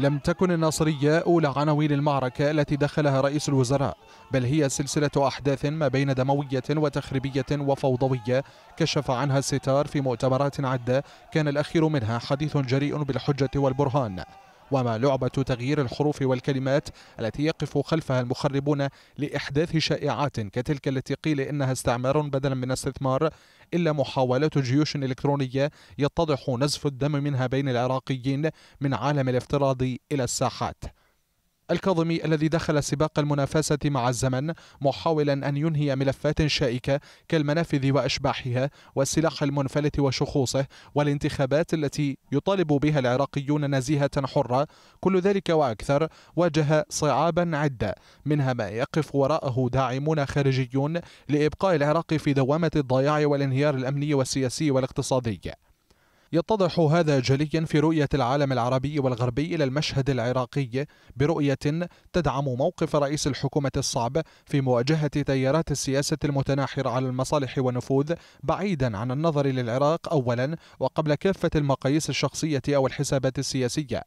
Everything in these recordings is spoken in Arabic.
لم تكن الناصرية أولى عناوين المعركة التي دخلها رئيس الوزراء بل هي سلسلة أحداث ما بين دموية وتخريبية وفوضوية كشف عنها الستار في مؤتمرات عدة كان الأخير منها حديث جريء بالحجة والبرهان وما لعبة تغيير الحروف والكلمات التي يقف خلفها المخربون لإحداث شائعات كتلك التي قيل إنها استعمار بدلا من استثمار إلا محاولات جيوش إلكترونية يتضح نزف الدم منها بين العراقيين من عالم الافتراض إلى الساحات الكاظمي الذي دخل سباق المنافسة مع الزمن محاولا أن ينهي ملفات شائكة كالمنافذ وأشباحها والسلاح المنفلت وشخوصه والانتخابات التي يطالب بها العراقيون نزيهة حرة كل ذلك وأكثر واجه صعابا عدة منها ما يقف وراءه داعمون خارجيون لإبقاء العراق في دوامة الضياع والانهيار الأمني والسياسي والاقتصادي يتضح هذا جليا في رؤية العالم العربي والغربي إلى المشهد العراقي برؤية تدعم موقف رئيس الحكومة الصعب في مواجهة تيارات السياسة المتناحرة على المصالح والنفوذ بعيدا عن النظر للعراق أولا وقبل كافة المقاييس الشخصية أو الحسابات السياسية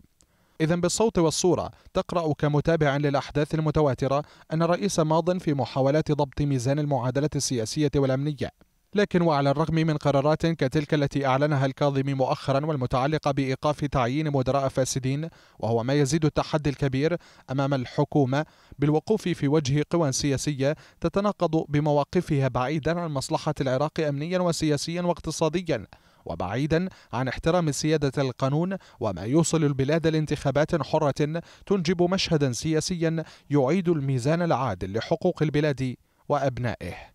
إذا بالصوت والصورة تقرأ كمتابع للأحداث المتواترة أن الرئيس ماض في محاولات ضبط ميزان المعادلة السياسية والأمنية لكن وعلى الرغم من قرارات كتلك التي أعلنها الكاظمي مؤخرا والمتعلقة بإيقاف تعيين مدراء فاسدين وهو ما يزيد التحدي الكبير أمام الحكومة بالوقوف في وجه قوى سياسية تتناقض بمواقفها بعيدا عن مصلحة العراق أمنيا وسياسيا واقتصاديا وبعيدا عن احترام سيادة القانون وما يوصل البلاد لانتخابات حرة تنجب مشهدا سياسيا يعيد الميزان العادل لحقوق البلاد وأبنائه